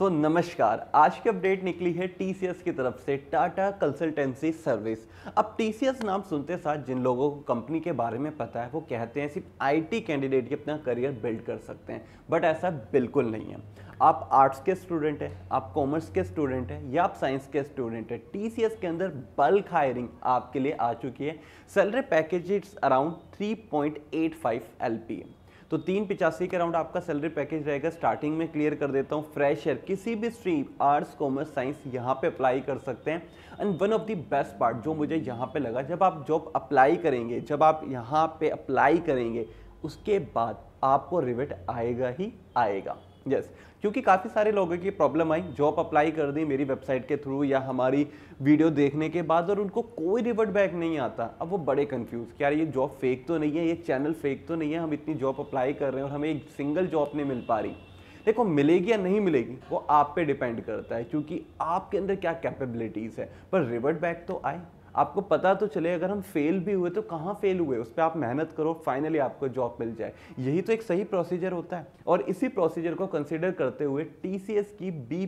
सो so, नमस्कार आज की अपडेट निकली है टी की तरफ से टाटा कंसल्टेंसी सर्विस अब टी नाम सुनते साथ जिन लोगों को कंपनी के बारे में पता है वो कहते हैं सिर्फ आईटी कैंडिडेट ही अपना करियर बिल्ड कर सकते हैं बट ऐसा बिल्कुल नहीं है आप आर्ट्स के स्टूडेंट हैं आप कॉमर्स के स्टूडेंट हैं या आप साइंस के स्टूडेंट हैं टी के अंदर बल्क हायरिंग आपके लिए आ चुकी है salary package it's around 3.85 LPA तो तीन पिचासी के अराउंड आपका सैलरी पैकेज रहेगा स्टार्टिंग में क्लियर कर देता हूँ फ्रेशर किसी भी स्ट्रीम आर्ट्स कॉमर्स साइंस यहाँ पे अप्लाई कर सकते हैं and one of the best part जो मुझे यहाँ पे लगा जब आप जॉब अप्लाई करेंगे जब आप यहाँ पे अप्लाई करेंगे उसके बाद आपको रिवेट आएगा ही आएगा यस yes. क्योंकि काफ़ी सारे लोगों की प्रॉब्लम आई जॉब अप्लाई कर दी मेरी वेबसाइट के थ्रू या हमारी वीडियो देखने के बाद और उनको कोई रिवर्ट बैक नहीं आता अब वो बड़े कंफ्यूज कि यार ये जॉब फेक तो नहीं है ये चैनल फेक तो नहीं है हम इतनी जॉब अप्लाई कर रहे हैं और हमें एक सिंगल जॉब नहीं मिल पा रही देखो मिलेगी या नहीं मिलेगी वो आप पे डिपेंड करता है क्योंकि आपके अंदर क्या कैपेबिलिटीज़ है पर रिवर्ट बैक तो आए आपको पता तो चले अगर हम फेल भी हुए तो कहाँ फेल हुए उस पर आप मेहनत करो फाइनली आपको जॉब मिल जाए यही तो एक सही प्रोसीजर होता है और इसी प्रोसीजर को कंसिडर करते हुए टी की बी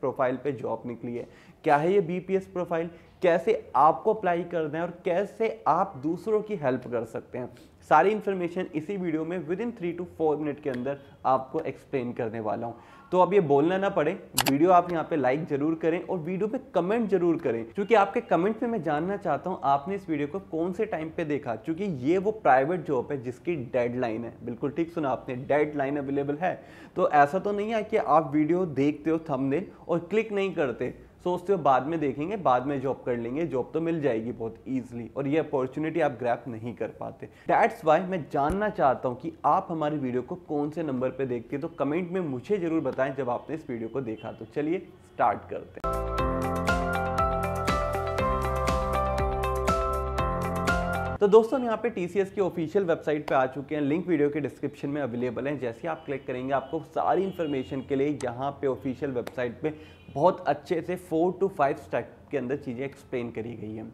प्रोफाइल पर जॉब निकली है क्या है ये बी प्रोफाइल कैसे आपको अप्लाई करना है और कैसे आप दूसरों की हेल्प कर सकते हैं सारी इन्फॉर्मेशन इसी वीडियो में within three two four minute के अंदर आपको एक्सप्लेन करने वाला हूँ तो अब ये बोलना ना पड़े वीडियो आप यहाँ पे लाइक जरूर करें और वीडियो पे कमेंट जरूर करें क्योंकि आपके कमेंट में मैं जानना चाहता हूँ आपने इस वीडियो को कौन से टाइम पे देखा क्योंकि ये वो प्राइवेट जॉब है जिसकी डेडलाइन है बिल्कुल ठीक सुना आपने डेडलाइन अवेलेबल है तो ऐसा तो नहीं है कि आप वीडियो देखते हो थंबनेल और क्लिक नहीं करते सोचते हो बाद में देखेंगे बाद में जॉब कर लेंगे जॉब तो मिल जाएगी बहुत ईजिली और ये अपॉर्चुनिटी आप ग्रैप नहीं कर पाते डैट्स वाई मैं जानना चाहता हूँ कि आप हमारी वीडियो को कौन से नंबर पर देखते हैं तो कमेंट में मुझे ज़रूर बताएं जब आपने इस वीडियो को देखा तो चलिए स्टार्ट करते हैं तो दोस्तों हम यहाँ पे टी की ऑफिशियल वेबसाइट पे आ चुके हैं लिंक वीडियो के डिस्क्रिप्शन में अवेलेबल है जैसे आप क्लिक करेंगे आपको सारी इन्फॉर्मेशन के लिए यहाँ पे ऑफिशियल वेबसाइट पे बहुत अच्छे से फोर टू फाइव स्टेप के अंदर चीज़ें एक्सप्लेन करी गई हैं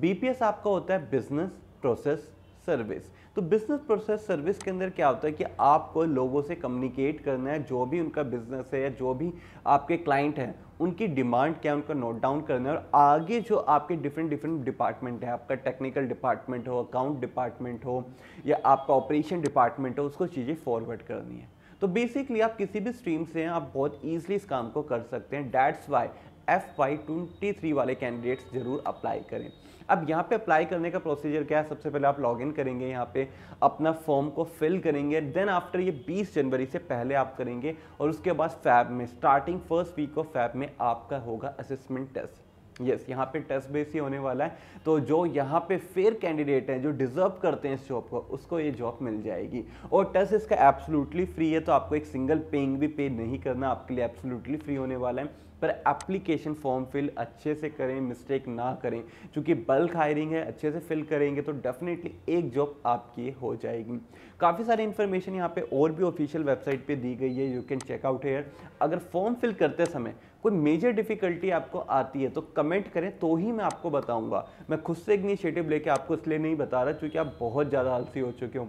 बी आपका होता है बिजनेस प्रोसेस सर्विस तो बिजनेस प्रोसेस सर्विस के अंदर क्या होता है कि आपको लोगों से कम्युनिकेट करना है जो भी उनका बिजनेस है या जो भी आपके क्लाइंट हैं उनकी डिमांड क्या है उनका नोट डाउन करना है और आगे जो आपके डिफरेंट डिफरेंट डिपार्टमेंट है आपका टेक्निकल डिपार्टमेंट हो अकाउंट डिपार्टमेंट हो या आपका ऑपरेशन डिपार्टमेंट हो उसको चीज़ें फॉरवर्ड करनी है तो बेसिकली आप किसी भी स्ट्रीम से हैं आप बहुत ईजिली इस काम को कर सकते हैं that's why F Y twenty three वाले कैंडिडेट्स ज़रूर अप्लाई करें अब यहाँ पे अप्लाई करने का प्रोसीजर क्या है सबसे पहले आप इन करेंगे यहाँ पे अपना फॉर्म को फिल करेंगे देन आफ्टर ये 20 जनवरी से पहले आप करेंगे और उसके बाद फैब में starting first week of Feb में आपका होगा असेसमेंट टेस्ट यस यहाँ पे टेस्ट बेस ही होने वाला है तो जो यहाँ पे फेयर कैंडिडेट हैं जो डिजर्व करते हैं इस जॉब को उसको ये जॉब मिल जाएगी और टेस्ट इसका एब्सोल्युटली फ्री है तो आपको एक सिंगल पेइंग भी पे नहीं करना आपके लिए एब्सोल्युटली फ्री होने वाला है पर एप्लीकेशन फॉर्म फिल अच्छे से करें मिस्टेक ना करें चूँकि बल्क हायरिंग है अच्छे से फिल करेंगे तो डेफिनेटली एक जॉब आपकी हो जाएगी काफ़ी सारी इन्फॉर्मेशन यहाँ पे और भी ऑफिशियल वेबसाइट पे दी गई है यू कैन चेकआउट हेयर अगर फॉर्म फिल करते समय कोई मेजर डिफिकल्टी आपको आती है तो कमेंट करें तो ही मैं आपको बताऊंगा मैं खुद से इनिशिएटिव लेके आपको इसलिए नहीं बता रहा क्योंकि आप बहुत ज़्यादा आलसी हो चुके हो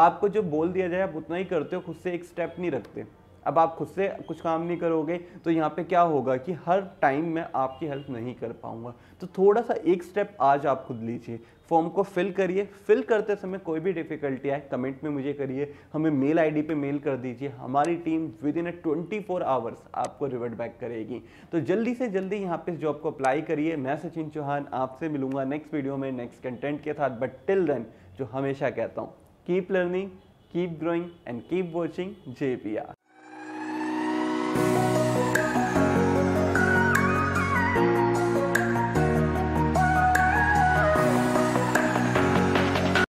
आपको जो बोल दिया जाए आप उतना ही करते हो खुद से एक स्टेप नहीं रखते अब आप खुद से कुछ काम नहीं करोगे तो यहाँ पे क्या होगा कि हर टाइम मैं आपकी हेल्प नहीं कर पाऊँगा तो थोड़ा सा एक स्टेप आज आप खुद लीजिए फॉर्म को फिल करिए फिल करते समय कोई भी डिफ़िकल्टी आए कमेंट में मुझे करिए हमें मेल आईडी पे मेल कर दीजिए हमारी team within a twenty four hours आपको रिवर्ट बैक करेगी तो जल्दी से जल्दी यहाँ पे इस जॉब को अप्लाई करिए मैं सचिन चौहान आपसे मिलूंगा नेक्स्ट वीडियो में नेक्स्ट कंटेंट के साथ बट टिल देन जो हमेशा कहता हूँ keep learning keep growing and keep watching J P are